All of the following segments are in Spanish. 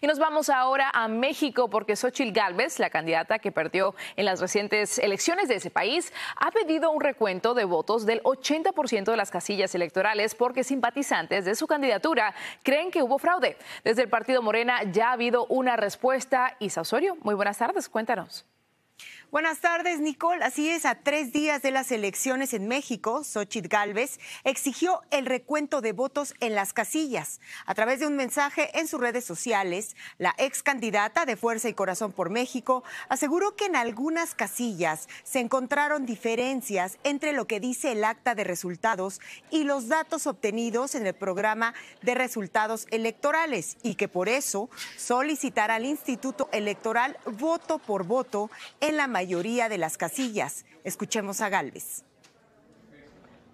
Y nos vamos ahora a México porque Xochitl Gálvez, la candidata que perdió en las recientes elecciones de ese país, ha pedido un recuento de votos del 80% de las casillas electorales porque simpatizantes de su candidatura creen que hubo fraude. Desde el partido Morena ya ha habido una respuesta. Isa Osorio, muy buenas tardes, cuéntanos. Buenas tardes, Nicole. Así es, a tres días de las elecciones en México, Xochitl Gálvez exigió el recuento de votos en las casillas. A través de un mensaje en sus redes sociales, la ex candidata de Fuerza y Corazón por México aseguró que en algunas casillas se encontraron diferencias entre lo que dice el acta de resultados y los datos obtenidos en el programa de resultados electorales y que por eso solicitará al Instituto Electoral voto por voto en la mayoría de las casillas. Escuchemos a Galvez.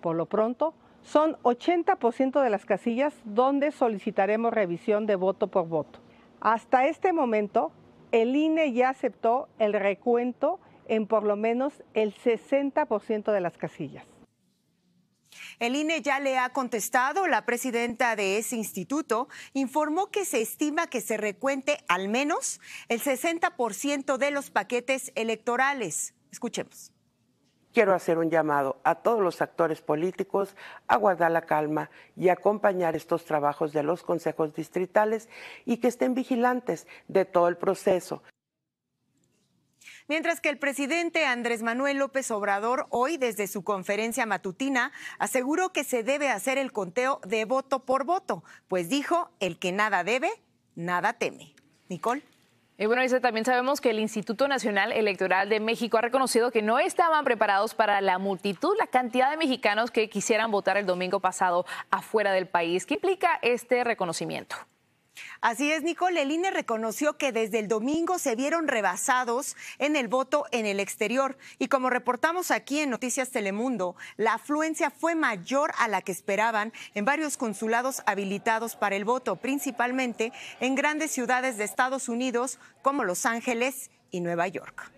Por lo pronto, son 80% de las casillas donde solicitaremos revisión de voto por voto. Hasta este momento, el INE ya aceptó el recuento en por lo menos el 60% de las casillas. El INE ya le ha contestado, la presidenta de ese instituto informó que se estima que se recuente al menos el 60% de los paquetes electorales. Escuchemos. Quiero hacer un llamado a todos los actores políticos a guardar la calma y acompañar estos trabajos de los consejos distritales y que estén vigilantes de todo el proceso, mientras que el presidente Andrés Manuel López Obrador hoy desde su conferencia matutina aseguró que se debe hacer el conteo de voto por voto, pues dijo, el que nada debe, nada teme. Nicole. Y eh, bueno, dice, también sabemos que el Instituto Nacional Electoral de México ha reconocido que no estaban preparados para la multitud, la cantidad de mexicanos que quisieran votar el domingo pasado afuera del país. ¿Qué implica este reconocimiento? Así es, Nicole. El INE reconoció que desde el domingo se vieron rebasados en el voto en el exterior. Y como reportamos aquí en Noticias Telemundo, la afluencia fue mayor a la que esperaban en varios consulados habilitados para el voto, principalmente en grandes ciudades de Estados Unidos como Los Ángeles y Nueva York.